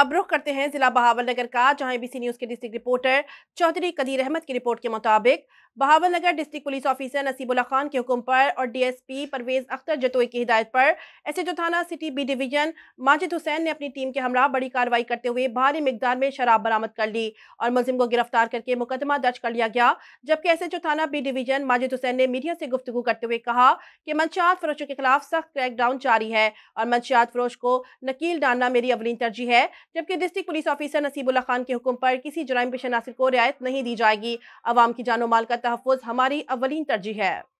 अब रुख करते हैं जिला बहावल नगर का जहां एबीसी न्यूज के डिस्ट्रिक्ट रिपोर्टर चौधरी कदीर अहमद की रिपोर्ट के मुताबिक Nagar district police officer Nasibullah Khan के हुक्म पर और डीएसपी परवेज अख्तर जतोई की हिदायत पर एस एच थाना city B division Majid Hussain ने अपनी टीम के हमरा बड़ी कार्रवाई करते हुए भारी मकदार में शराब बरामद कर ली और मुलिम को गिरफ्तार करके मुकदमा दर्ज कर लिया गया जबकि एस एच थाना बी डिवीजन माजिद हुसैन ने मीडिया से गुफ्तु करते हुए कहा कि मंशात फरोशों के खिलाफ सख्त क्रैकडाउन जारी है और मंशात फरोश को नकील डालना मेरी अवलीन तरजीह है जबकि district police officer Nasibullah Khan के हुक्म पर किसी जराइम पेशनासर को रियायत नहीं दी जाएगी अवाम की जानो माल का तहफ़ हमारी अवलिन तरजीह है